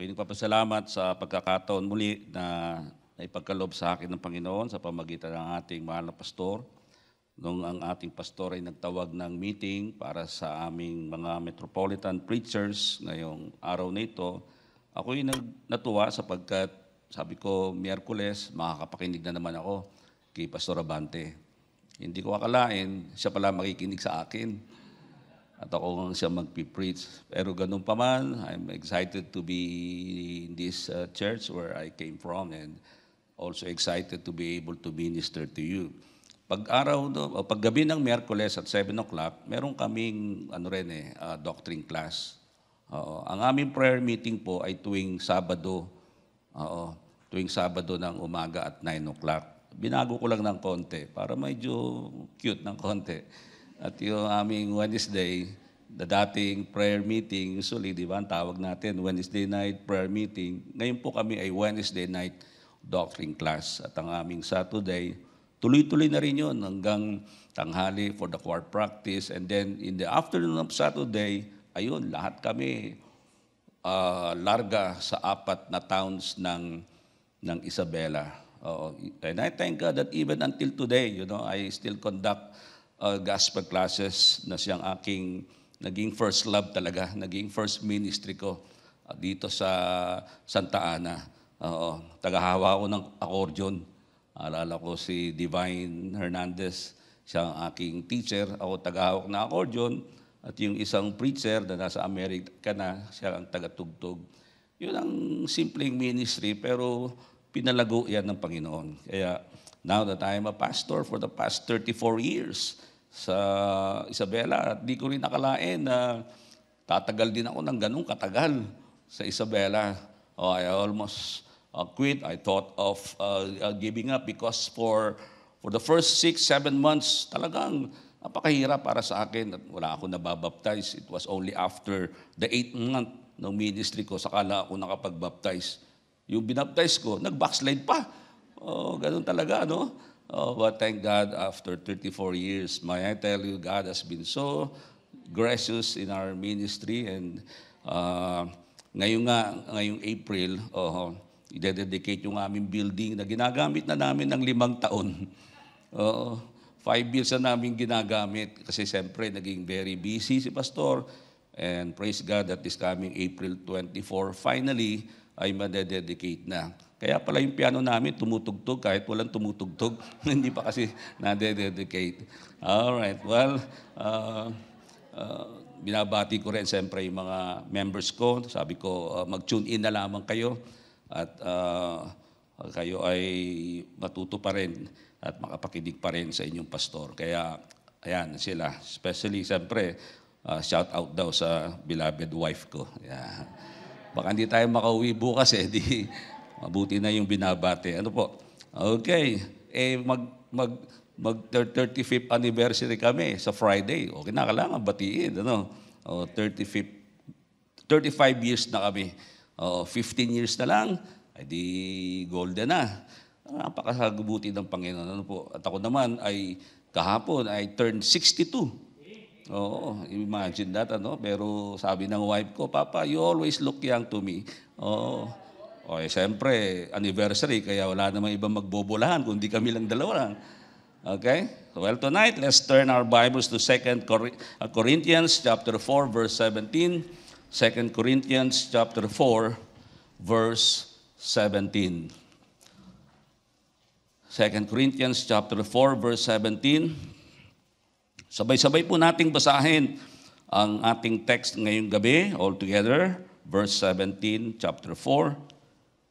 Ako'y nagpapasalamat sa pagkakataon muli na naipagkalob sa akin ng Panginoon sa pamagitan ng ating mahal na pastor. Nung ang ating pastor ay nagtawag ng meeting para sa aming mga metropolitan preachers ngayong araw na ito, ay natuwa sapagkat sabi ko, Miyerkules, makakapakinig na naman ako kay Pastor Abante. Hindi ko akalain, siya pala makikinig sa akin at ako lang siya magpipreach. Pero ganun pa man, I'm excited to be in this uh, church where I came from and also excited to be able to minister to you. Pag araw, o paggabi ng Miyerkules at 7 o'clock, meron kaming ano rin eh, uh, doctrine class. Oo. Ang aming prayer meeting po ay tuwing Sabado, oo, tuwing Sabado ng umaga at 9 o'clock. Binago ko lang ng konti para medyo cute ng konti. At yung aming Wednesday, the dating prayer meeting, usually, di ba, ang tawag natin, Wednesday night prayer meeting. Ngayon po kami ay Wednesday night doctrine class. At ang aming Saturday, tuloy-tuloy na rin yun hanggang tanghali for the choir practice. And then in the afternoon of Saturday, ayun, lahat kami uh, larga sa apat na towns ng, ng Isabela. Uh, and I thank God that even until today, you know, I still conduct uh, gospel classes na siyang aking naging first love talaga, naging first ministry ko ah, dito sa Santa Ana. Oo, tagahawa ko ng accordion. Alala ko si Divine Hernandez, siya ang aking teacher. Ako tagahawak ng accordion. At yung isang preacher na nasa Amerika na, siya ang tagatugtog. Yun ang simpleng ministry, pero pinalago yan ng Panginoon. Kaya now that I am a pastor for the past 34 years, sa Isabela. At di ko rin nakalain na tatagal din ako ng ganung katagal sa Isabela. Oh, I almost uh, quit. I thought of uh, uh, giving up because for for the first six, seven months, talagang napakahirap para sa akin at wala ako nababaptize. It was only after the eighth month ng ministry ko, sakala ako nakapagbaptize. Yung binaptize ko, nag-backslide pa. Oh, ganun talaga, no? Oh, but thank God after 34 years, may I tell you, God has been so gracious in our ministry and uh, ngayon nga, ngayong April, oh, i-dedicate yung aming building na ginagamit na namin ng limang taon. Oo. Oh, five years na namin ginagamit kasi siyempre naging very busy si Pastor. And praise God that this coming April 24, finally, ay madededicate na. Kaya pala yung piano namin tumutugtog kahit walang tumutugtog. Hindi pa kasi na-dedicate. All right. well, uh, uh, binabati ko rin siyempre yung mga members ko. Sabi ko, uh, mag-tune in na lamang kayo at uh, kayo ay matuto pa rin at makapakinig pa rin sa inyong pastor. Kaya, ayan sila. Especially, siyempre, uh, shout out daw sa beloved wife ko. Yeah. Baka hindi tayo makauwi bukas eh. Di, Mabuti na yung binabate. Ano po? Okay. Eh, mag, mag, mag 35th anniversary kami sa Friday. Okay na, kailangan batiin. Ano? O, 35th, 35 years na kami. O, 15 years na lang, ay di golden na. Napakasagubuti ng Panginoon. Ano po? At ako naman ay kahapon ay turned 62. Oo, imagine that, ano? Pero sabi ng wife ko, Papa, you always look young to me. Oo. O, eh, siyempre, anniversary, kaya wala namang ibang magbobolahan kundi kami lang dalawa lang. Okay? Well, tonight, let's turn our Bibles to 2 uh, Corinthians chapter 4, verse 17. 2 Corinthians chapter 4, verse 17. 2 Corinthians chapter 4, verse 17. Sabay-sabay po nating basahin ang ating text ngayong gabi, all together, verse 17, chapter 4,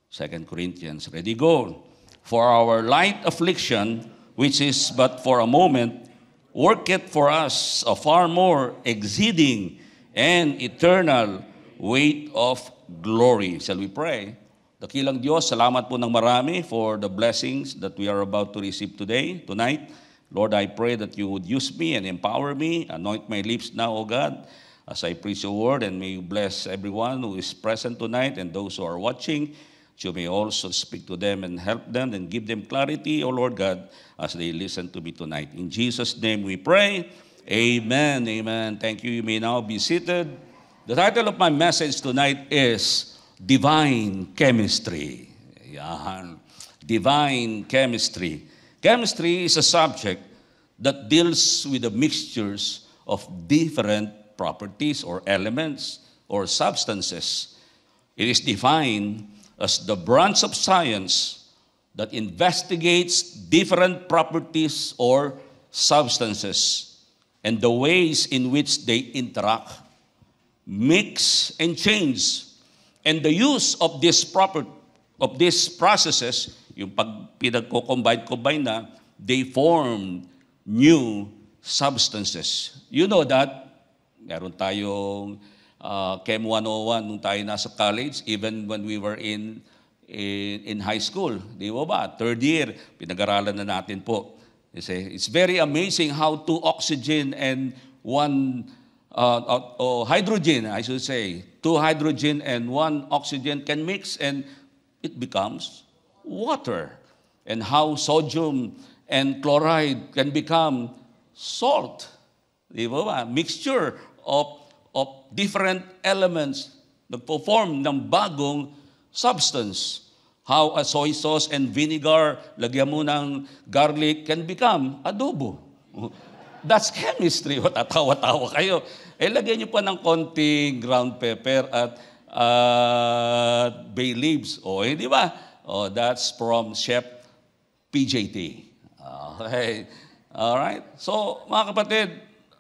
2 Corinthians. Ready, go. For our light affliction, which is but for a moment, worketh for us a far more exceeding and eternal weight of glory. Shall we pray? Dakilang Diyos, salamat po ng marami for the blessings that we are about to receive today, tonight. Lord, I pray that you would use me and empower me. Anoint my lips now, O God, as I preach your word, and may you bless everyone who is present tonight and those who are watching. you may also speak to them and help them and give them clarity, O Lord God, as they listen to me tonight. In Jesus' name we pray. Amen. Amen. Thank you. You may now be seated. The title of my message tonight is Divine Chemistry. Divine Chemistry. Chemistry is a subject that deals with the mixtures of different properties or elements or substances. It is defined as the branch of science that investigates different properties or substances and the ways in which they interact, mix, and change. And the use of this proper, of these processes, yung pag pinagko-combine-combine na, they form new substances. You know that, meron tayong uh, Chem 101 nung tayo nasa college, even when we were in, in, in high school. Di ba ba? Third year, pinag-aralan na natin po. You see, it's very amazing how two oxygen and one uh, uh, oh, hydrogen, I should say, two hydrogen and one oxygen can mix and it becomes water. And how sodium and chloride can become salt. Di ba ba? Mixture of different elements, nagpo-form ng bagong substance. How a soy sauce and vinegar, lagyan mo ng garlic, can become adobo. That's chemistry. O tatawa-tawa kayo. Eh, lagyan nyo pa ng konting ground pepper at uh, bay leaves. O, eh, di ba? Oh, that's from Chef PJT. Okay. right. So, mga kapatid,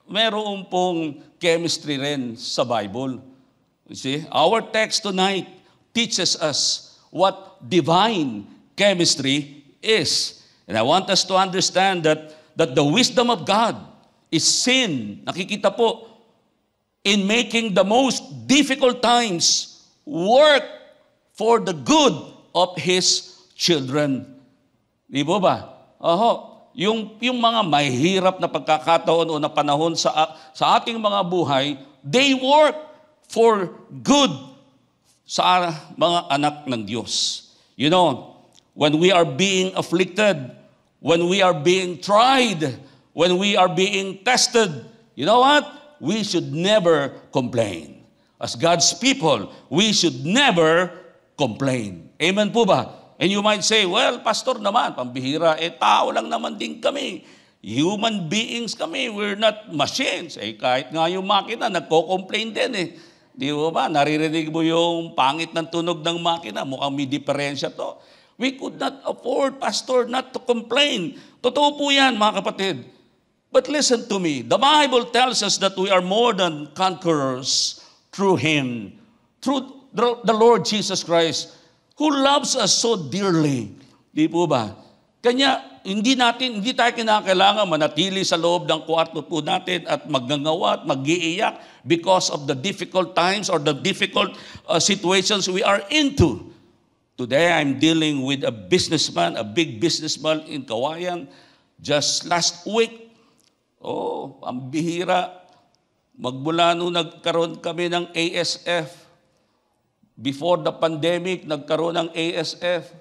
meron pong chemistry rin sa Bible. You see, our text tonight teaches us what divine chemistry is. And I want us to understand that, that the wisdom of God is seen, nakikita po, in making the most difficult times work for the good of His children. Di po ba? Oho, yung, yung mga mahirap na pagkakataon o na panahon sa, sa ating mga buhay, they work for good sa mga anak ng Diyos. You know, when we are being afflicted, when we are being tried, when we are being tested, you know what? We should never complain. As God's people, we should never complain. Amen po ba? And you might say, well, pastor naman, pambihira, eh tao lang naman din kami. Human beings kami, we're not machines. Eh kahit nga yung makina, nagko-complain din eh. Di ba ba? Naririnig mo yung pangit ng tunog ng makina, mukhang may diferensya to. We could not afford, pastor, not to complain. Totoo po yan, mga kapatid. But listen to me. The Bible tells us that we are more than conquerors through Him. Through the Lord Jesus Christ who loves us so dearly. Di po ba? Kanya, hindi natin, hindi tayo kinakailangan manatili sa loob ng kwarto po natin at magngangawa at mag-iiyak because of the difficult times or the difficult uh, situations we are into. Today, I'm dealing with a businessman, a big businessman in Kawayan. Just last week, oh, ang bihira, magmula nung nagkaroon kami ng ASF, Before the pandemic, nagkaroon ng ASF.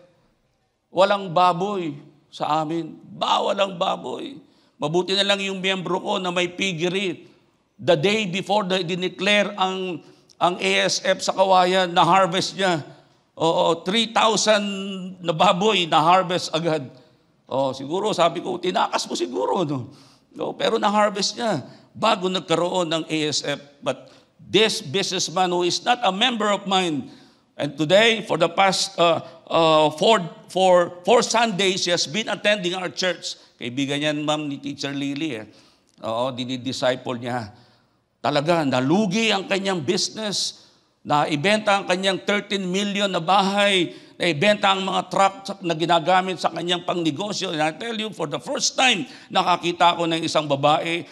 Walang baboy sa amin. Bawal ang baboy. Mabuti na lang yung miyembro ko na may piggery. The day before the dineclare ang ang ASF sa Kawayan na harvest niya. Oo, 3,000 na baboy na harvest agad. Oh, siguro sabi ko tinakas mo siguro no. No, pero na harvest niya bago nagkaroon ng ASF but this businessman who is not a member of mine. And today, for the past uh, uh, four, four, four Sundays, he has been attending our church. Kaibigan yan, ma'am, ni Teacher Lily. Eh. Oo, dinidisciple niya. Talaga, nalugi ang kanyang business. Naibenta ang kanyang 13 million na bahay. Naibenta ang mga truck na ginagamit sa kanyang pangnegosyo. And I tell you, for the first time, nakakita ako ng isang babae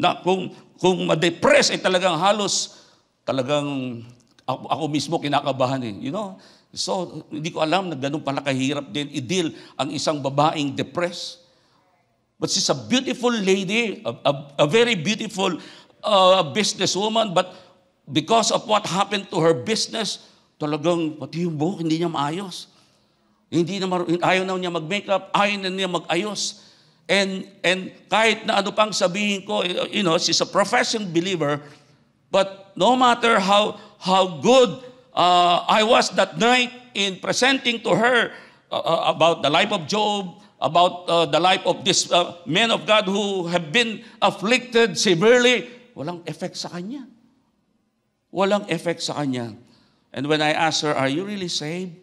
na, kung, kung ma-depress ay talagang halos, talagang ako, ako mismo kinakabahan eh. You know? So, hindi ko alam na ganun pala kahirap din i-deal ang isang babaeng depressed. But she's a beautiful lady, a, a, a very beautiful uh, businesswoman, but because of what happened to her business, talagang pati yung buhok hindi niya maayos. Hindi na mar- ayaw na niya mag-makeup, ayaw na niya mag-ayos. And, and kahit na ano pang sabihin ko, you know, she's a professing believer, but no matter how, how good uh, I was that night in presenting to her uh, uh, about the life of Job, about uh, the life of this uh, men of God who have been afflicted severely, walang effect sa kanya. Walang effect sa kanya. And when I asked her, are you really saved?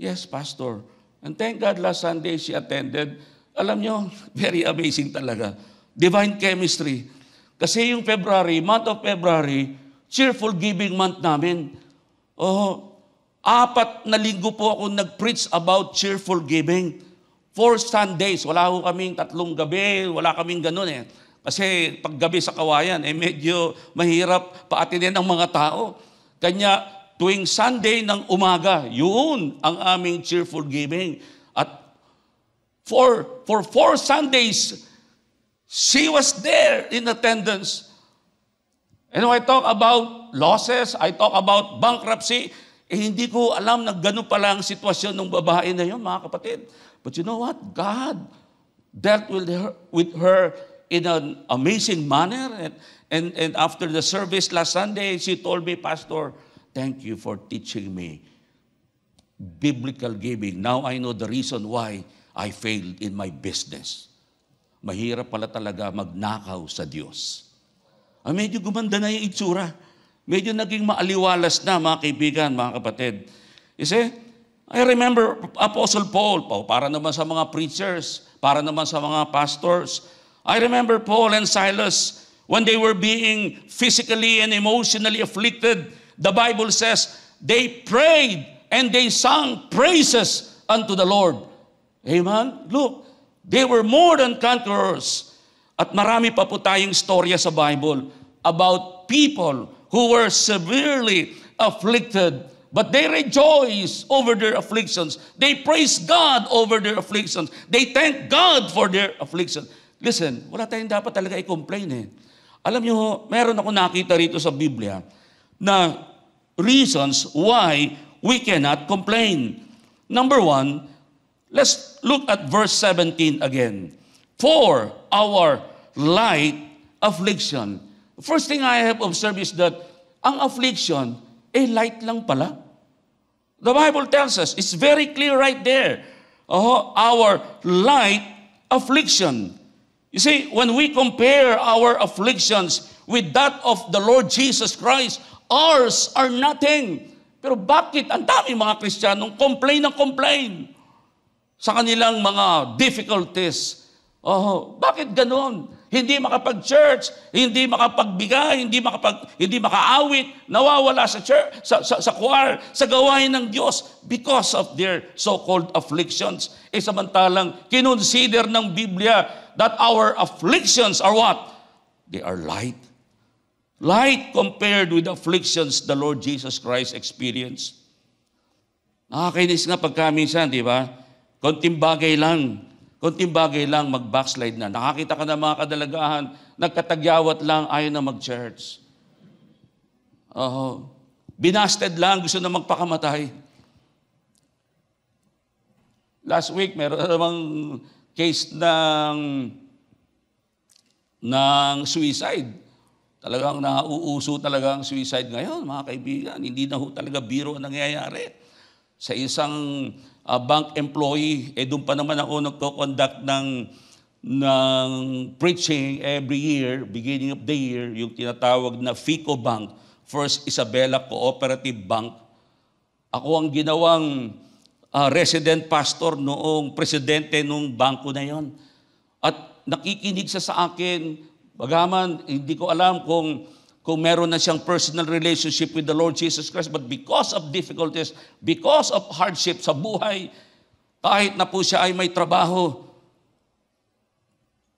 Yes, Pastor. And thank God last Sunday she attended alam nyo, very amazing talaga. Divine chemistry. Kasi yung February, month of February, cheerful giving month namin. Oh, apat na linggo po ako nag-preach about cheerful giving. Four Sundays, wala ko kaming tatlong gabi, wala kaming ganun eh. Kasi pag gabi sa kawayan, eh medyo mahirap paatinin ng mga tao. Kanya, tuwing Sunday ng umaga, yun ang aming cheerful giving for, for four Sundays, she was there in attendance. And when I talk about losses, I talk about bankruptcy, eh hindi ko alam na ganun pala ang sitwasyon ng babae na yun, mga kapatid. But you know what? God dealt with her, with her in an amazing manner. And, and, and after the service last Sunday, she told me, Pastor, thank you for teaching me biblical giving. Now I know the reason why I failed in my business. Mahirap pala talaga magnakaw sa Diyos. Ah, medyo gumanda na yung itsura. Medyo naging maaliwalas na, mga kaibigan, mga kapatid. Kasi, I remember Apostle Paul, para naman sa mga preachers, para naman sa mga pastors. I remember Paul and Silas, when they were being physically and emotionally afflicted, the Bible says, they prayed and they sang praises unto the Lord. Amen? Look, they were more than conquerors. At marami pa po tayong storya sa Bible about people who were severely afflicted But they rejoice over their afflictions. They praise God over their afflictions. They thank God for their afflictions. Listen, wala tayong dapat talaga i-complain eh. Alam nyo, meron ako nakita rito sa Biblia na reasons why we cannot complain. Number one, Let's look at verse 17 again. For our light affliction. First thing I have observed is that ang affliction, eh light lang pala. The Bible tells us, it's very clear right there. Oh, our light affliction. You see, when we compare our afflictions with that of the Lord Jesus Christ, ours are nothing. Pero bakit ang dami mga Kristiyanong complain ng complain? sa kanilang mga difficulties. Oh, bakit ganoon? Hindi makapag-church, hindi makapagbigay, hindi makapag hindi makaawit, nawawala sa church, sa, sa, sa choir, sa gawain ng Diyos because of their so-called afflictions. E samantalang kinonsider ng Biblia that our afflictions are what? They are light. Light compared with the afflictions the Lord Jesus Christ experienced. Nakakainis nga pagka minsan, di ba? Konting bagay lang. Konting bagay lang, mag-backslide na. Nakakita ka na mga kadalagahan, nagkatagyawat lang, ayaw na mag-church. Oh, binasted lang, gusto na magpakamatay. Last week, meron namang case ng, ng suicide. Talagang nauuso talaga ang suicide ngayon, mga kaibigan. Hindi na ho talaga biro ang nangyayari sa isang uh, bank employee, eh doon pa naman ako nagko-conduct ng, ng preaching every year, beginning of the year, yung tinatawag na FICO Bank, First Isabela Cooperative Bank. Ako ang ginawang uh, resident pastor noong presidente nung bangko na yon. At nakikinig siya sa akin, bagaman hindi ko alam kung kung meron na siyang personal relationship with the Lord Jesus Christ. But because of difficulties, because of hardship sa buhay, kahit na po siya ay may trabaho,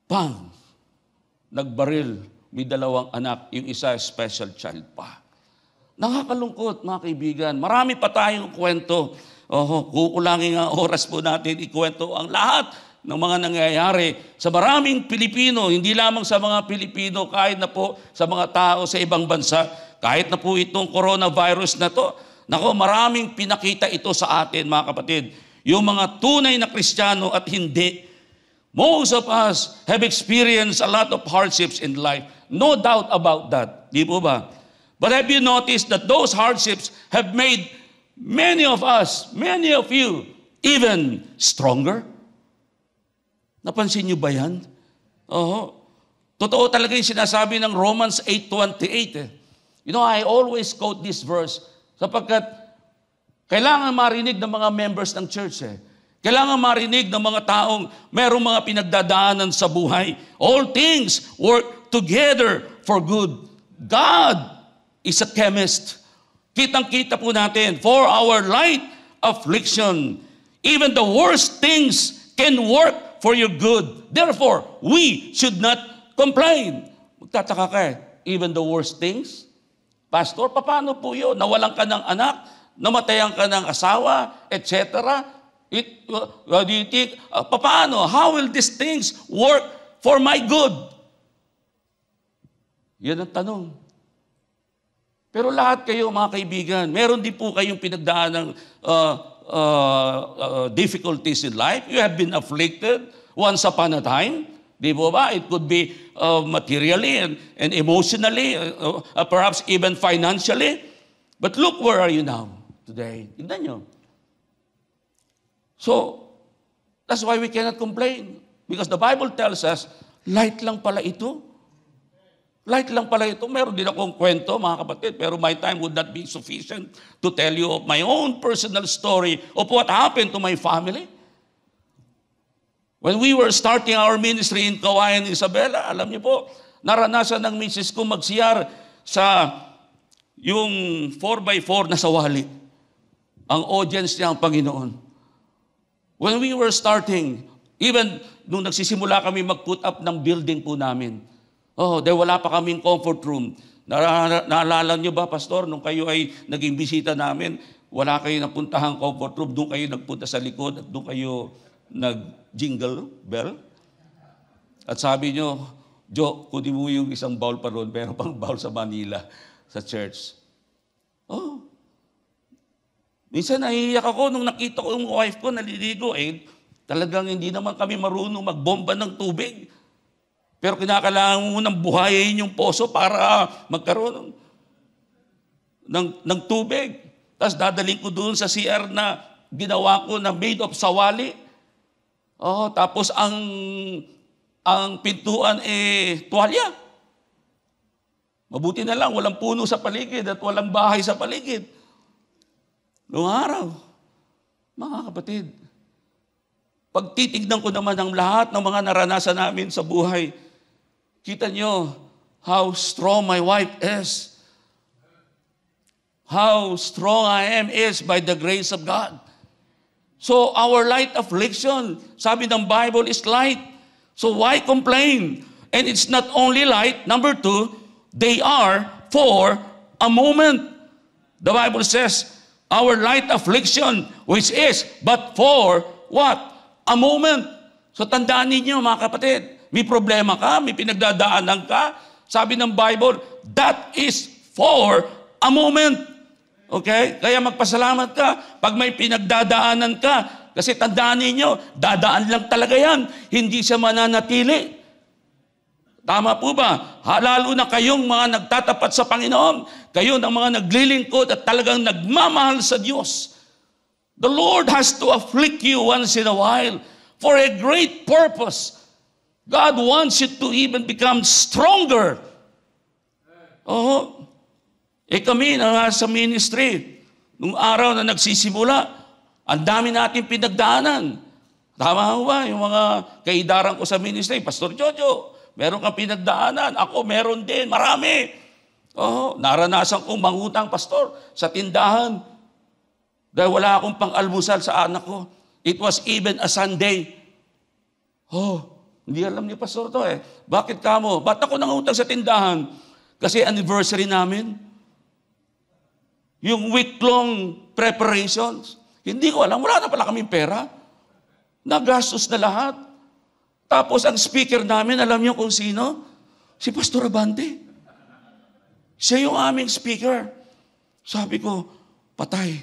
bang, nagbaril, may dalawang anak, yung isa special child pa. Nakakalungkot, mga kaibigan. Marami pa tayong kwento. Oho, kukulangin ang oras po natin ikwento ang lahat ng mga nangyayari sa maraming Pilipino, hindi lamang sa mga Pilipino, kahit na po sa mga tao sa ibang bansa, kahit na po itong coronavirus na to, nako maraming pinakita ito sa atin mga kapatid. Yung mga tunay na Kristiyano at hindi, most of us have experienced a lot of hardships in life. No doubt about that. Di po ba? But have you noticed that those hardships have made many of us, many of you, even stronger? Napansin niyo ba yan? Oo. Totoo talaga yung sinasabi ng Romans 8.28. Eh. You know, I always quote this verse sapagkat kailangan marinig ng mga members ng church eh. Kailangan marinig ng mga taong merong mga pinagdadaanan sa buhay. All things work together for good. God is a chemist. Kitang-kita po natin, for our light affliction, even the worst things can work for your good. Therefore, we should not complain. Magtataka ka eh. Even the worst things? Pastor, paano po yun? Nawalan ka ng anak, namatayan ka ng asawa, etc. It, uh, do you think, uh, ah, paano? How will these things work for my good? Yan ang tanong. Pero lahat kayo, mga kaibigan, meron din po kayong pinagdaan ng uh, Uh, uh, difficulties in life. You have been afflicted once upon a time. Di ba ba? It could be uh, materially and, and emotionally, uh, uh, perhaps even financially. But look, where are you now today? Tignan nyo. So, that's why we cannot complain. Because the Bible tells us, light lang pala ito. Light lang pala ito. Meron din akong kwento, mga kapatid, pero my time would not be sufficient to tell you of my own personal story of what happened to my family. When we were starting our ministry in Kawayan, Isabela, alam niyo po, naranasan ng misis ko magsiyar sa yung 4x4 na sa sawali. Ang audience niya ang Panginoon. When we were starting, even nung nagsisimula kami mag-put up ng building po namin, Oh, dahil wala pa kaming comfort room. Naalala niyo ba, Pastor, nung kayo ay naging bisita namin, wala kayo napuntahang comfort room, doon kayo nagpunta sa likod at doon kayo nag-jingle bell. At sabi niyo, Jo, kunin mo yung isang bowl pa roon, pero pang bowl sa Manila, sa church. Oh. Minsan naiiyak ako nung nakita ko yung wife ko naliligo. Eh, talagang hindi naman kami marunong magbomba ng tubig. Pero kinakailangan mo nang buhayin yung poso para magkaroon ng, ng tubig. Tapos dadaling ko doon sa CR na ginawa ko na made of sawali. Oh, tapos ang ang pintuan eh tuwalya. Mabuti na lang, walang puno sa paligid at walang bahay sa paligid. Noong araw, mga kapatid, pagtitignan ko naman ang lahat ng mga naranasan namin sa buhay, Kita nyo how strong my wife is. How strong I am is by the grace of God. So our light affliction, sabi ng Bible, is light. So why complain? And it's not only light. Number two, they are for a moment. The Bible says, our light affliction, which is but for what? A moment. So tandaan ninyo mga kapatid, may problema ka, may pinagdadaanan ka. Sabi ng Bible, that is for a moment. Okay? Kaya magpasalamat ka pag may pinagdadaanan ka. Kasi tandaan ninyo, dadaan lang talaga yan. Hindi siya mananatili. Tama po ba? Lalo na kayong mga nagtatapat sa Panginoon, kayo ng mga naglilingkod at talagang nagmamahal sa Diyos. The Lord has to afflict you once in a while for a great purpose. God wants you to even become stronger. Oo. Eh kami, na sa ministry, nung araw na nagsisimula, ang dami natin pinagdaanan. Tama ho ba? Yung mga kaidaran ko sa ministry, Pastor Jojo, meron kang pinagdaanan. Ako, meron din. Marami. Oo, naranasan kong mangutang, Pastor, sa tindahan. Dahil wala akong pang-almusal sa anak ko. It was even a Sunday. Oh, hindi alam ni pastor to eh. Bakit kamo? Ba't ako nangutang sa tindahan? Kasi anniversary namin. Yung week-long preparations. Hindi ko alam. Wala na pala kaming pera. Nagastos na lahat. Tapos ang speaker namin, alam niyo kung sino? Si Pastor Abante. Siya yung aming speaker. Sabi ko, patay.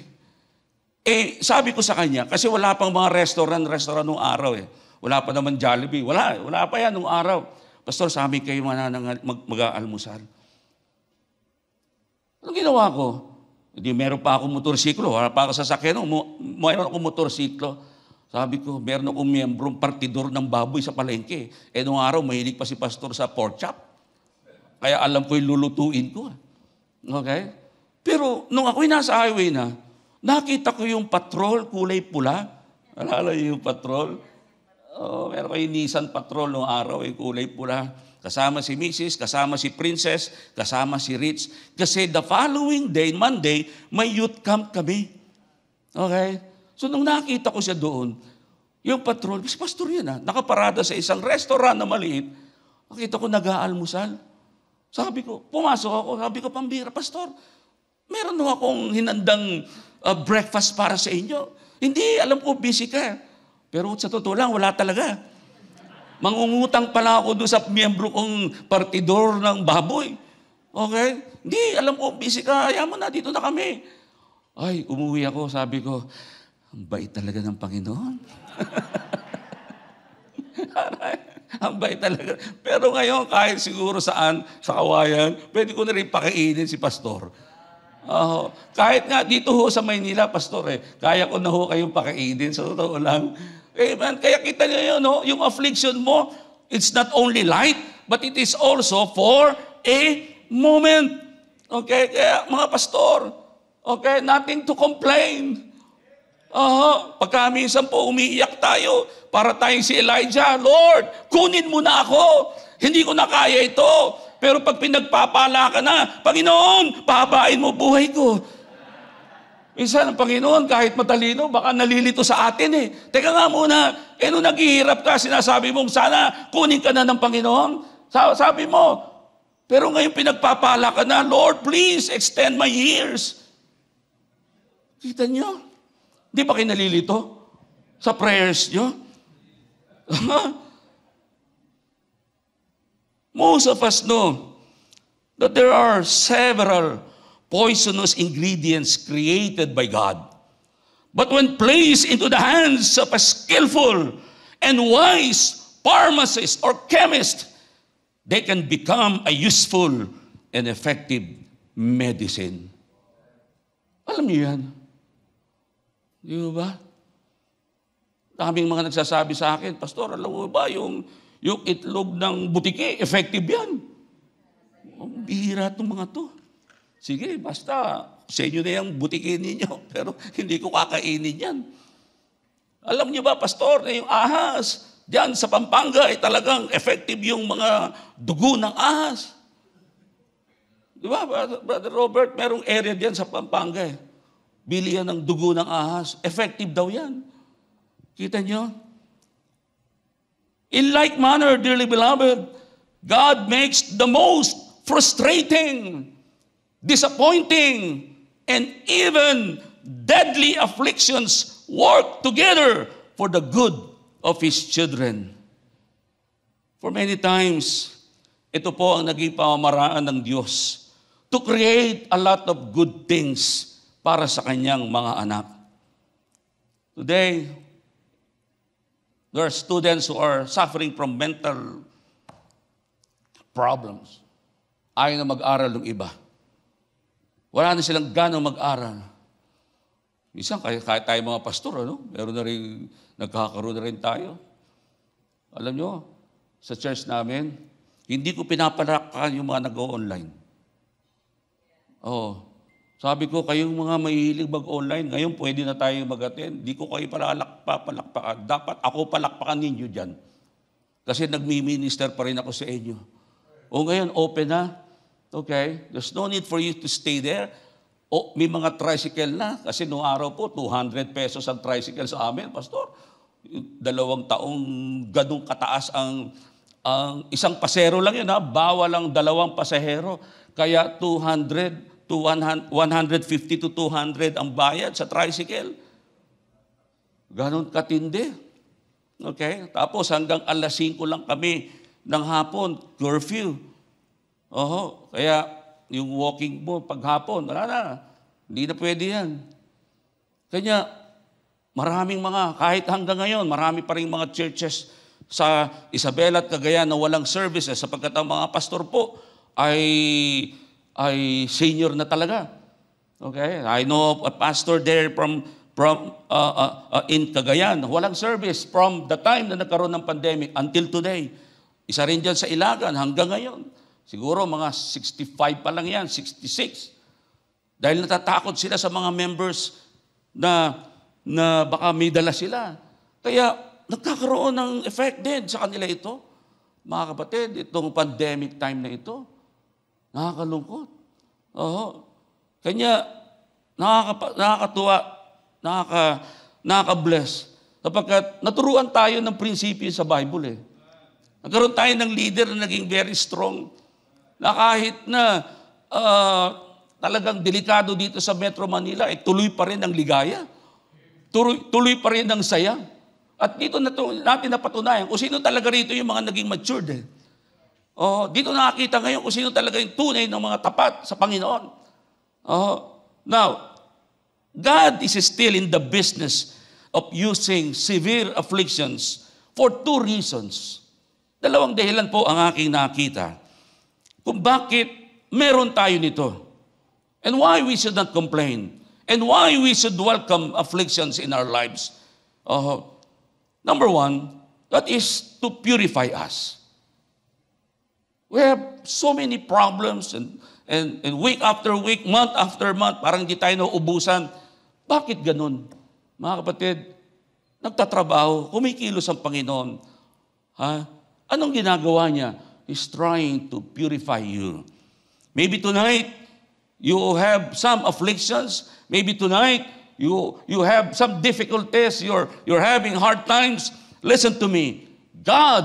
Eh, sabi ko sa kanya, kasi wala pang mga restaurant-restaurant nung araw eh. Wala pa naman Jollibee. Wala, wala pa yan nung araw. Pastor, sa amin kayo mag-aalmusal. Anong ginawa ko? Hindi, meron pa akong motorsiklo. Wala pa ako sasakyan. Mo, meron akong motorsiklo. Sabi ko, meron akong miyembrong partidor ng baboy sa palengke. Eh, nung araw, mahilig pa si pastor sa pork chop. Kaya alam ko yung lulutuin ko. Okay? Pero nung ako'y nasa highway na, nakita ko yung patrol, kulay pula. Alala yung patrol? Oh, meron kayo Nissan Patrol noong araw, ay eh, kulay pula. Kasama si Mrs., kasama si Princess, kasama si Rich. Kasi the following day, Monday, may youth camp kami. Okay? So nung nakita ko siya doon, yung patrol, si pastor yun ha, ah, nakaparada sa isang restaurant na maliit, nakita ko nag-aalmusal. Sabi ko, pumasok ako, sabi ko, pambira, pastor, meron na akong hinandang uh, breakfast para sa inyo. Hindi, alam ko, busy ka. Pero sa totoo lang, wala talaga. Mangungutang pala ako doon sa miyembro kong partidor ng baboy. Okay? Hindi, alam ko, busy ka, ayaw mo na, dito na kami. Ay, umuwi ako, sabi ko, ang bait talaga ng Panginoon. ang bait talaga. Pero ngayon, kahit siguro saan, sa kawayan, pwede ko na rin pakainin si pastor. Oh, kahit nga dito ho sa Maynila, pastor eh, kaya ko na ho kayong pakainin sa totoo lang. Eh, Amen. Kaya kita niyo yun, no? yung affliction mo, it's not only light, but it is also for a moment. Okay? Kaya mga pastor, okay, nothing to complain. Aha, pagka minsan po umiiyak tayo, para tayong si Elijah, Lord, kunin mo na ako. Hindi ko na kaya ito. Pero pag pinagpapala ka na, Panginoon, pahabain mo buhay ko. Minsan, ang Panginoon, kahit matalino, baka nalilito sa atin eh. Teka nga muna, eh nung naghihirap ka, sinasabi mong sana kunin ka na ng Panginoon. Sabi mo, pero ngayon pinagpapala ka na, Lord, please extend my years. Kita niyo? Di ba kayo nalilito sa prayers niyo? Most of us know that there are several poisonous ingredients created by God. But when placed into the hands of a skillful and wise pharmacist or chemist, they can become a useful and effective medicine. Alam niyo yan? Di ba? Daming mga nagsasabi sa akin, Pastor, alam mo ba yung yung itlog ng butiki, effective yan. Ang oh, bihira itong mga to. Sige, basta sa inyo na yung butikin ninyo, pero hindi ko kakainin yan. Alam niyo ba, pastor, na yung ahas, diyan sa Pampanga, ay talagang effective yung mga dugo ng ahas. Di ba, Brother Robert, merong area diyan sa Pampanga eh. Bili ng dugo ng ahas. Effective daw yan. Kita niyo? In like manner, dearly beloved, God makes the most frustrating, disappointing, and even deadly afflictions work together for the good of His children. For many times, ito po ang naging pamamaraan ng Diyos to create a lot of good things para sa kanyang mga anak. Today, There are students who are suffering from mental problems. Ayaw na mag-aral ng iba. Wala na silang gano'ng mag-aral. Isang, kahit, kahit tayo mga pastor, ano? meron na rin, nagkakaroon na rin tayo. Alam nyo, sa church namin, hindi ko pinapalakan yung mga nag-o-online. Oo. Oh, sabi ko, kayong mga mahihilig mag-online, ngayon pwede na tayo mag-attend. Di ko kayo palalakpa, palakpakan. Dapat ako palakpakan ninyo dyan. Kasi nagmi-minister pa rin ako sa inyo. O ngayon, open na. Okay? There's no need for you to stay there. O may mga tricycle na. Kasi noong araw po, 200 pesos ang tricycle sa amin, Pastor. Dalawang taong ganong kataas ang ang isang pasero lang yun ha, bawal ang dalawang pasahero. Kaya 200 to 150 to 200 ang bayad sa tricycle. Ganon katindi. Okay? Tapos hanggang alas 5 lang kami ng hapon, curfew. Oho, kaya yung walking mo paghapon, wala na. Hindi na pwede yan. Kanya, maraming mga, kahit hanggang ngayon, marami pa rin mga churches sa Isabela at Cagayan na walang services sapagkat ang mga pastor po ay ay senior na talaga. Okay? I know a pastor there from from uh, uh, uh, in Cagayan, walang service from the time na nagkaroon ng pandemic until today. Isa rin dyan sa Ilagan hanggang ngayon. Siguro mga 65 pa lang yan, 66. Dahil natatakot sila sa mga members na, na baka may dala sila. Kaya nagkakaroon ng effect din sa kanila ito. Mga kapatid, itong pandemic time na ito, Nakakalungkot. Oo. Kanya, nakakapa, nakakatuwa, nakaka, nakaka-bless. Sapagkat naturuan tayo ng prinsipyo sa Bible eh. Nagkaroon tayo ng leader na naging very strong na kahit na uh, talagang delikado dito sa Metro Manila, eh, tuloy pa rin ang ligaya. Tuloy, tuloy pa rin ang saya. At dito na natin napatunayan kung sino talaga rito yung mga naging matured eh. Oh, dito nakakita ngayon kung sino talaga yung tunay ng mga tapat sa Panginoon. Oh, now, God is still in the business of using severe afflictions for two reasons. Dalawang dahilan po ang aking nakita kung bakit meron tayo nito and why we should not complain and why we should welcome afflictions in our lives. Oh, number one, that is to purify us. We have so many problems and, and, and week after week, month after month, parang hindi tayo nauubusan. Bakit ganun? Mga kapatid, nagtatrabaho, kumikilos ang Panginoon. Ha? Anong ginagawa niya? He's trying to purify you. Maybe tonight, you have some afflictions. Maybe tonight, you, you have some difficulties. You're, you're having hard times. Listen to me. God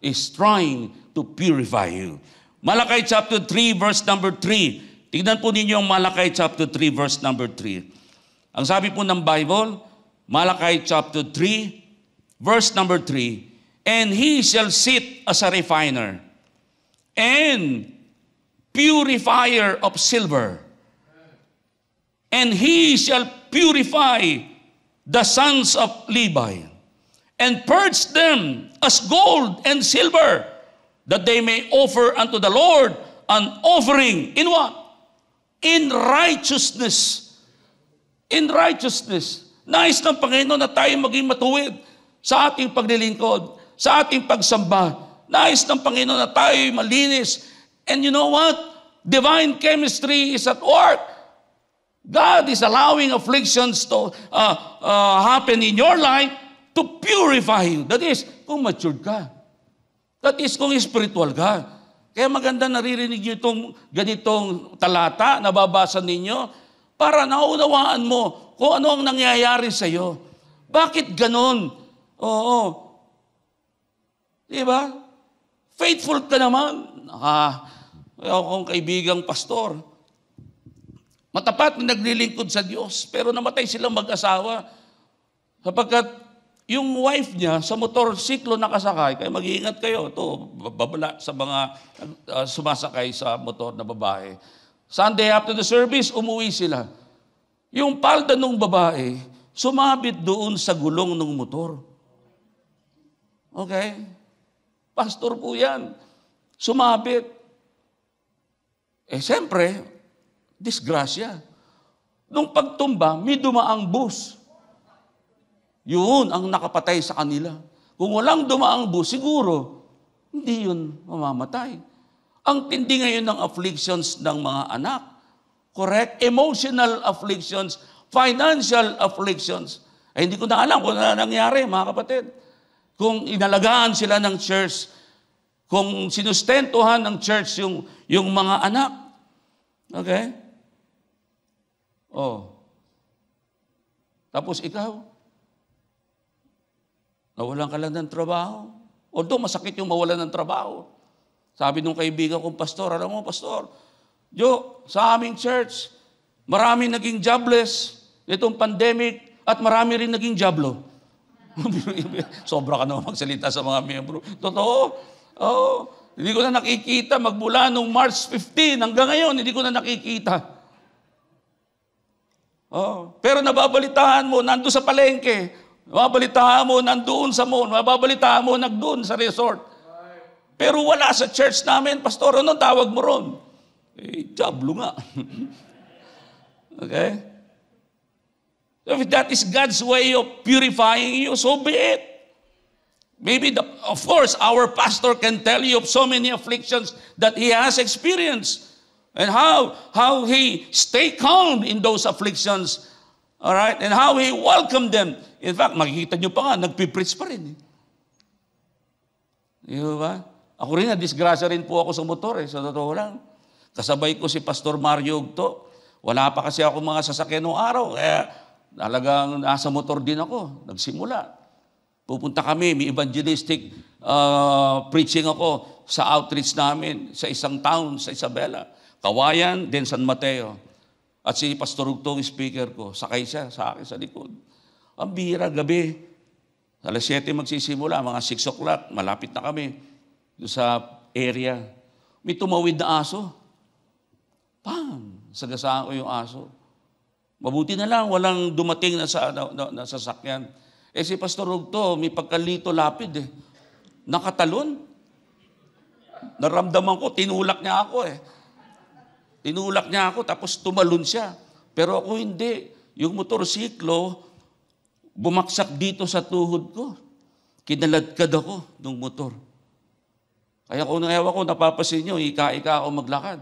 is trying to purify you. Malakay chapter 3 verse number 3. Tignan po ninyo ang Malakay chapter 3 verse number 3. Ang sabi po ng Bible, Malakay chapter 3 verse number 3, And he shall sit as a refiner and purifier of silver. And he shall purify the sons of Levi and purge them as gold and silver that they may offer unto the Lord an offering. In what? In righteousness. In righteousness. Nais ng Panginoon na tayo maging matuwid sa ating paglilingkod, sa ating pagsamba. Nais ng Panginoon na tayo malinis. And you know what? Divine chemistry is at work. God is allowing afflictions to uh, uh, happen in your life to purify you. That is, kung matured ka. That is kung spiritual ka. Kaya maganda naririnig niyo itong ganitong talata na babasa ninyo para naunawaan mo kung ano ang nangyayari sa iyo. Bakit ganon? Oo. Di ba? Faithful ka naman. Ah, akong kaibigang pastor. Matapat na naglilingkod sa Diyos, pero namatay silang mag-asawa sapagkat yung wife niya sa motorsiklo nakasakay, kaya mag-iingat kayo to babala sa mga uh, sumasakay sa motor na babae. Sunday after the service, umuwi sila. Yung palda ng babae, sumabit doon sa gulong ng motor. Okay? Pastor po yan. Sumabit. Eh, siyempre, disgrasya. Nung pagtumba, may dumaang bus. Yun ang nakapatay sa kanila. Kung walang dumaang bus, siguro, hindi yun mamamatay. Ang tindi ngayon ng afflictions ng mga anak. Correct? Emotional afflictions, financial afflictions. Eh, hindi ko na alam kung ano nangyari, mga kapatid. Kung inalagaan sila ng church, kung sinustentuhan ng church yung, yung mga anak. Okay? Oh. Tapos ikaw, Nawalan ka lang ng trabaho. Although masakit yung mawalan ng trabaho. Sabi nung kaibigan kong pastor, alam mo pastor, Jo, sa aming church, marami naging jobless nitong pandemic at marami rin naging jablo. Sobra ka naman magsalita sa mga miyembro. Totoo. Oo. Oh, hindi ko na nakikita magmula nung March 15 hanggang ngayon, hindi ko na nakikita. Oh, pero nababalitaan mo, nando sa palengke, Mababalitaan mo nandoon sa mall, mababalitaan mo nagdoon sa resort. Pero wala sa church namin, pastor, anong tawag mo ron? Eh, diablo nga. okay? So if that is God's way of purifying you, so be it. Maybe, the, of course, our pastor can tell you of so many afflictions that he has experienced and how, how he stay calm in those afflictions All right? And how He welcomed them. In fact, makikita nyo pa nga, nagpipreach pa rin. Eh. Di ba? Ako rin, disgrasya rin po ako sa motor eh, sa totoo lang. Kasabay ko si Pastor Mario Ugto. Wala pa kasi ako mga sasakyan noong araw. Kaya talagang nasa motor din ako. Nagsimula. Pupunta kami, may evangelistic uh, preaching ako sa outreach namin sa isang town, sa Isabela. Kawayan, din San Mateo. At si Pastor Rugtong, speaker ko, sakay siya sa akin sa likod. Ang bira, gabi. Alas 7 magsisimula, mga 6 o'clock, malapit na kami doon sa area. May tumawid na aso. Pam! Sagasaan ko yung aso. Mabuti na lang, walang dumating na sa, na, na, na sasakyan. Eh si Pastor Rugto, may pagkalito lapid eh. Nakatalon. Naramdaman ko, tinulak niya ako eh. Tinulak niya ako, tapos tumalon siya. Pero ako hindi. Yung motorsiklo, bumaksak dito sa tuhod ko. Kinaladkad ako ng motor. Kaya kung ewan ko, napapasin nyo, ika-ika ako maglakad.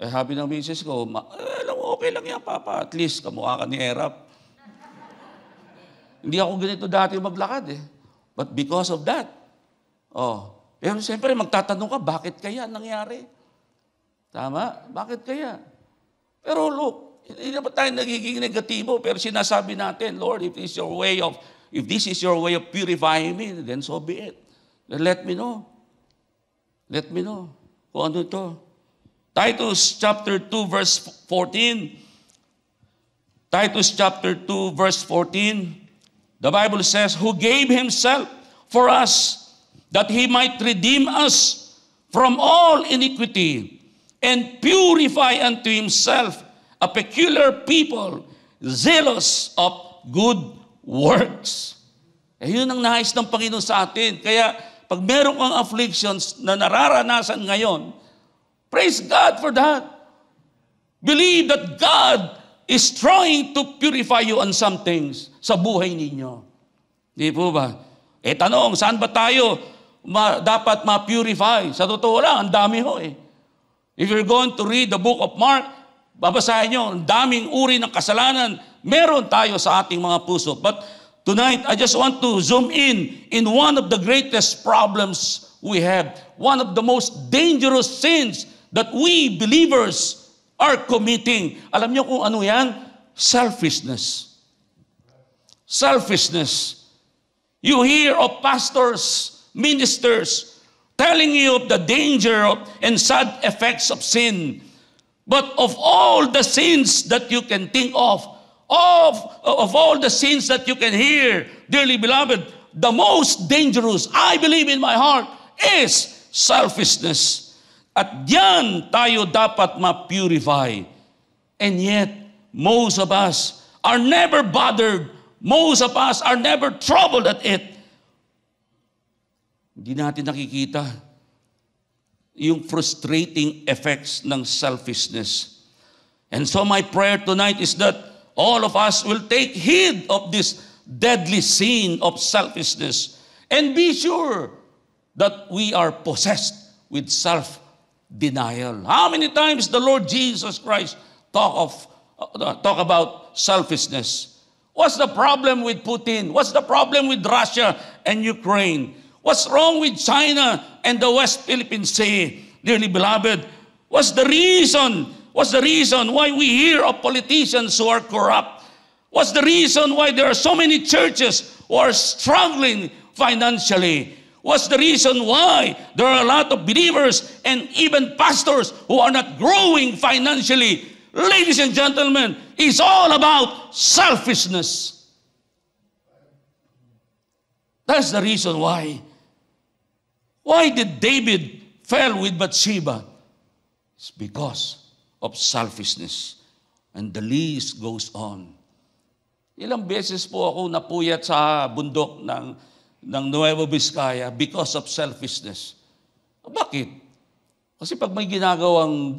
Eh, habi ng misis ko, ma- eh, alam mo, okay lang yan, papa. At least, kamukha ka ni Erap. Hindi ako ganito dati maglakad eh. But because of that, oh, pero siyempre, magtatanong ka, bakit kaya nangyari? Tama? Bakit kaya? Pero look, hindi na ba tayo nagiging negatibo? Pero sinasabi natin, Lord, if this is your way of, if this is your way of purifying me, then so be it. Then let me know. Let me know kung ano ito. Titus chapter 2 verse 14. Titus chapter 2 verse 14. The Bible says, Who gave Himself for us, that He might redeem us from all iniquity and purify unto himself a peculiar people, zealous of good works. Eh, yun ang nais ng Panginoon sa atin. Kaya pag meron kang afflictions na nararanasan ngayon, praise God for that. Believe that God is trying to purify you on some things sa buhay ninyo. Di po ba? Eh tanong, saan ba tayo ma- dapat ma-purify? Sa totoo lang, ang dami ho eh. If you're going to read the book of Mark, babasahin nyo, ang daming uri ng kasalanan meron tayo sa ating mga puso. But tonight, I just want to zoom in in one of the greatest problems we have. One of the most dangerous sins that we believers are committing. Alam niyo kung ano yan? Selfishness. Selfishness. You hear of pastors, ministers, telling you of the danger and sad effects of sin. But of all the sins that you can think of, of, of all the sins that you can hear, dearly beloved, the most dangerous, I believe in my heart, is selfishness. At yan tayo dapat ma-purify. And yet, most of us are never bothered. Most of us are never troubled at it. Hindi natin nakikita yung frustrating effects ng selfishness. And so my prayer tonight is that all of us will take heed of this deadly sin of selfishness and be sure that we are possessed with self-denial. How many times the Lord Jesus Christ talk of uh, talk about selfishness? What's the problem with Putin? What's the problem with Russia and Ukraine? What's wrong with China and the West Philippine Sea, dearly beloved? What's the reason? What's the reason why we hear of politicians who are corrupt? What's the reason why there are so many churches who are struggling financially? What's the reason why there are a lot of believers and even pastors who are not growing financially? Ladies and gentlemen, it's all about selfishness. That's the reason why. Why did David fell with Bathsheba? It's because of selfishness. And the list goes on. Ilang beses po ako napuyat sa bundok ng, ng Nuevo Vizcaya because of selfishness. Bakit? Kasi pag may ginagawang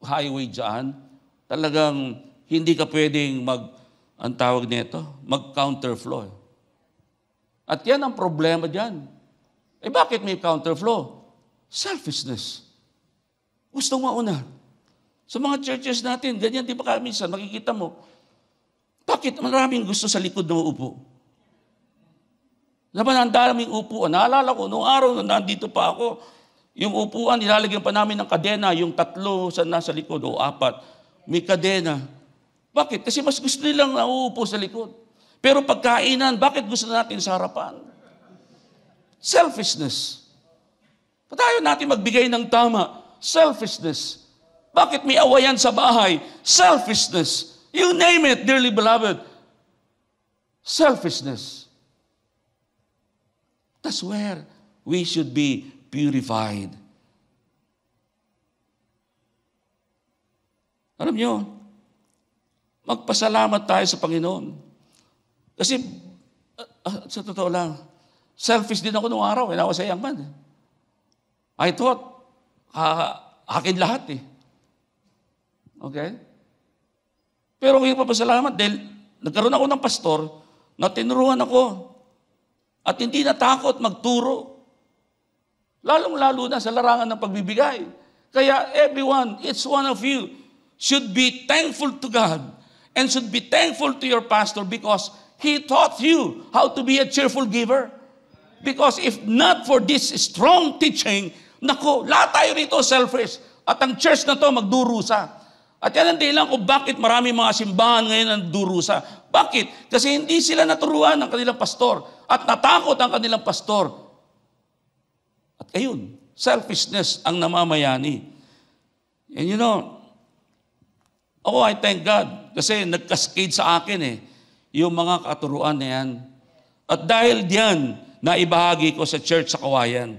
highway dyan, talagang hindi ka pwedeng mag, ang tawag nito, mag-counterflow. At yan ang problema dyan. Eh bakit may counterflow? Selfishness. Gusto mauna. Sa mga churches natin, ganyan di ba kami minsan, makikita mo, bakit maraming gusto sa likod ng uupo? Naman ang daming upuan. Naalala ko, noong araw, nung nandito pa ako, yung upuan, nilalagyan pa namin ng kadena, yung tatlo sa nasa likod o apat. May kadena. Bakit? Kasi mas gusto nilang nauupo sa likod. Pero pagkainan, bakit gusto natin sa harapan? Selfishness. Patayo natin magbigay ng tama. Selfishness. Bakit may awayan sa bahay? Selfishness. You name it, dearly beloved. Selfishness. That's where we should be purified. Alam nyo, magpasalamat tayo sa Panginoon. Kasi, uh, uh, sa totoo lang, Selfish din ako nung araw when eh, I was a young man. Eh. I thought, uh, akin lahat eh. Okay? Pero ngayon ipapasalamat dahil nagkaroon ako ng pastor na tinuruan ako at hindi natakot magturo. Lalong-lalo na sa larangan ng pagbibigay. Kaya everyone, it's one of you, should be thankful to God and should be thankful to your pastor because he taught you how to be a cheerful giver. Because if not for this strong teaching, nako, lahat tayo rito selfish. At ang church na to magdurusa. At yan ang dahilan kung bakit marami mga simbahan ngayon ang durusa. Bakit? Kasi hindi sila naturuan ng kanilang pastor. At natakot ang kanilang pastor. At ayun, selfishness ang namamayani. And you know, oh, I thank God kasi nagkaskade sa akin eh, yung mga katuruan na yan. At dahil diyan, na ibahagi ko sa church sa Kawayan.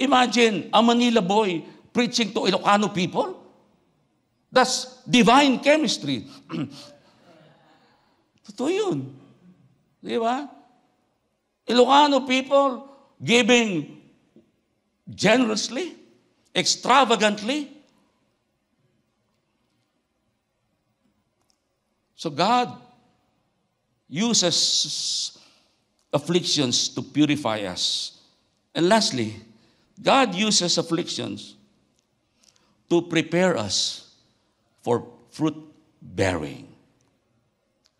Imagine, a Manila boy preaching to Ilocano people. That's divine chemistry. Totoo yun. Di ba? Ilocano people giving generously, extravagantly. So God uses afflictions to purify us. And lastly, God uses afflictions to prepare us for fruit bearing.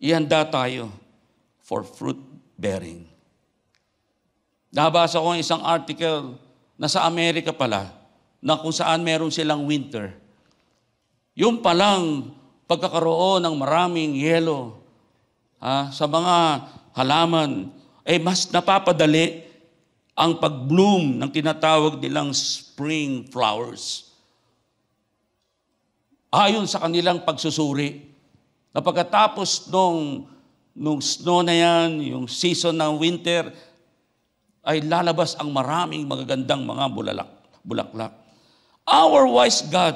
Ihanda tayo for fruit bearing. Nabasa ko isang article na sa Amerika pala, na kung saan meron silang winter. Yung palang pagkakaroon ng maraming yelo ha, sa mga halaman, ay eh, mas napapadali ang pagbloom ng tinatawag nilang spring flowers. Ayon sa kanilang pagsusuri, na pagkatapos nung, nung snow na yan, yung season ng winter, ay lalabas ang maraming magagandang mga bulalak, bulaklak. Our wise God,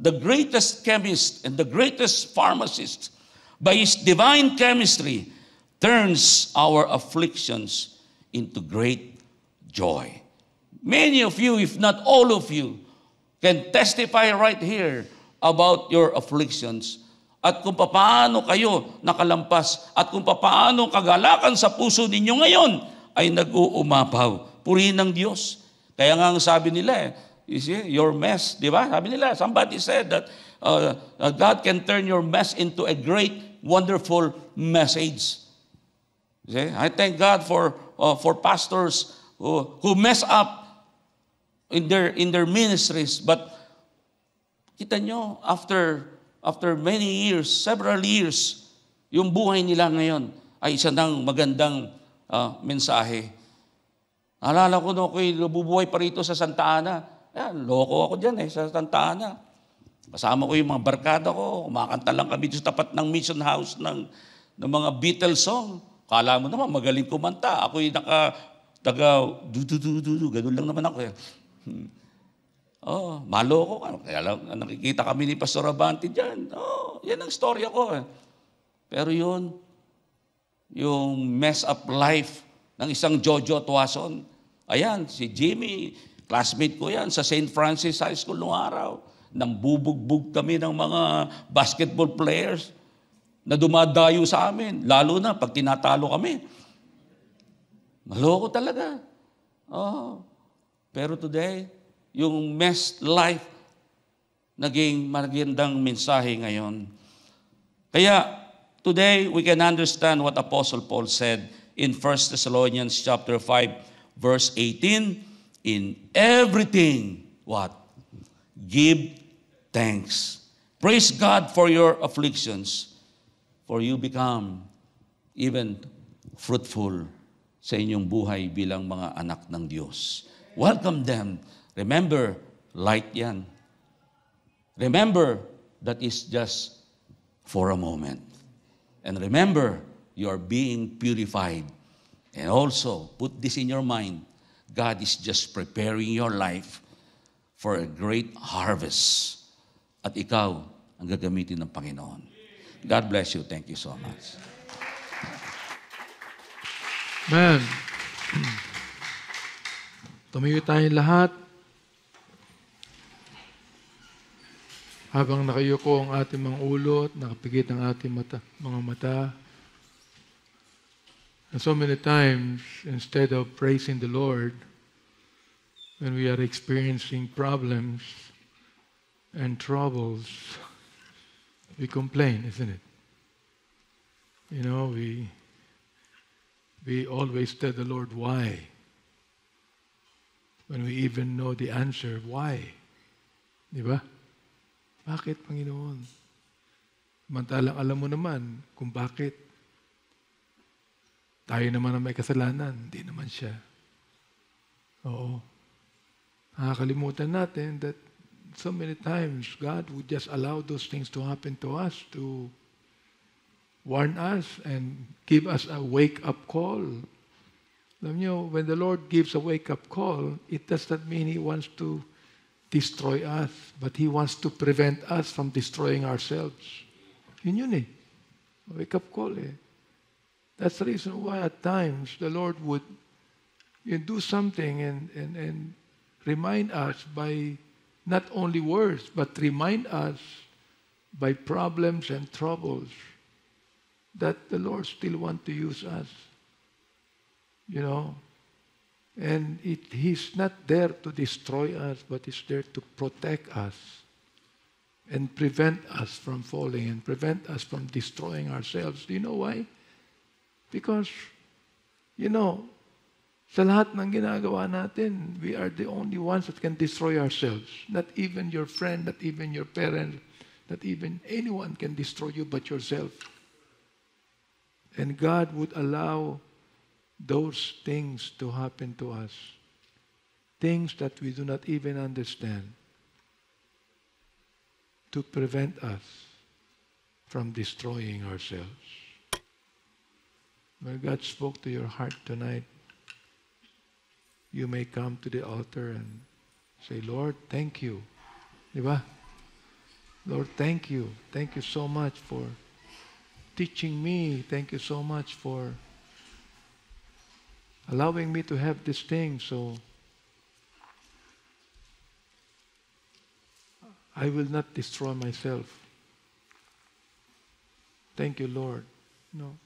the greatest chemist and the greatest pharmacist, by His divine chemistry, turns our afflictions into great joy. Many of you, if not all of you, can testify right here about your afflictions at kung paano kayo nakalampas at kung papaano kagalakan sa puso ninyo ngayon ay nag-uumapaw. Purihin ng Diyos. Kaya nga ang sabi nila, eh, you see, your mess, di ba? Sabi nila, somebody said that uh, uh God can turn your mess into a great, wonderful message. See? I thank God for uh, for pastors who, who mess up in their in their ministries but kita nyo after after many years, several years, yung buhay nila ngayon ay isa ng magandang uh, mensahe. Alala ko no, ako'y nabubuhay pa rito sa Santa Ana. Ayan, loko ako dyan eh, sa Santa Ana. Kasama ko yung mga barkada ko, kumakanta lang kami sa tapat ng mission house ng, ng mga Beatles song. Kala mo naman, magaling kumanta. Ako yung naka, taga, du du du du du ganun lang naman ako. Eh. Hmm. Oh, maloko ka. Kaya lang, nakikita kami ni Pastor Abante dyan. Oh, yan ang storya ko. Eh. Pero yun, yung mess up life ng isang Jojo Tuason. Ayan, si Jimmy, classmate ko yan, sa St. Francis High School noong araw. Nang bubugbog kami ng mga basketball players na dumadayo sa amin, lalo na pag tinatalo kami. Maloko talaga. Oh. Pero today, yung messed life naging magandang mensahe ngayon. Kaya today we can understand what Apostle Paul said in 1 Thessalonians chapter 5 verse 18, in everything what? Give thanks. Praise God for your afflictions for you become even fruitful sa inyong buhay bilang mga anak ng Diyos. Welcome them. Remember, light yan. Remember, that is just for a moment. And remember, you are being purified. And also, put this in your mind God is just preparing your life for a great harvest. At ikaw ang gagamitin ng Panginoon. God bless you. Thank you so much. Man. Tumayo tayong lahat. Habang nakayuko ang ating mga ulo at nakapigit ang ating mata, mga mata. And so many times, instead of praising the Lord, when we are experiencing problems and troubles, we complain, isn't it? You know, we, we always tell the Lord why. When we even know the answer, why? Di ba? Bakit, Panginoon? Mantalang alam mo naman kung bakit. Tayo naman ang may kasalanan, hindi naman siya. Oo. Nakakalimutan natin that so many times God would just allow those things to happen to us to warn us and give us a wake-up call. you know when the Lord gives a wake-up call, it does not mean He wants to destroy us, but He wants to prevent us from destroying ourselves. Yun yun eh. Wake-up call eh. That's the reason why at times the Lord would you know, do something and, and, and remind us by not only words, but remind us by problems and troubles that the Lord still wants to use us. You know? And it, He's not there to destroy us, but He's there to protect us and prevent us from falling and prevent us from destroying ourselves. Do you know why? Because, you know, Sa lahat ng ginagawa natin, we are the only ones that can destroy ourselves. Not even your friend, not even your parent, not even anyone can destroy you but yourself. And God would allow those things to happen to us. Things that we do not even understand to prevent us from destroying ourselves. When God spoke to your heart tonight, you may come to the altar and say, Lord, thank you. Di Lord, thank you. Thank you so much for teaching me. Thank you so much for allowing me to have this thing. So I will not destroy myself. Thank you, Lord. No.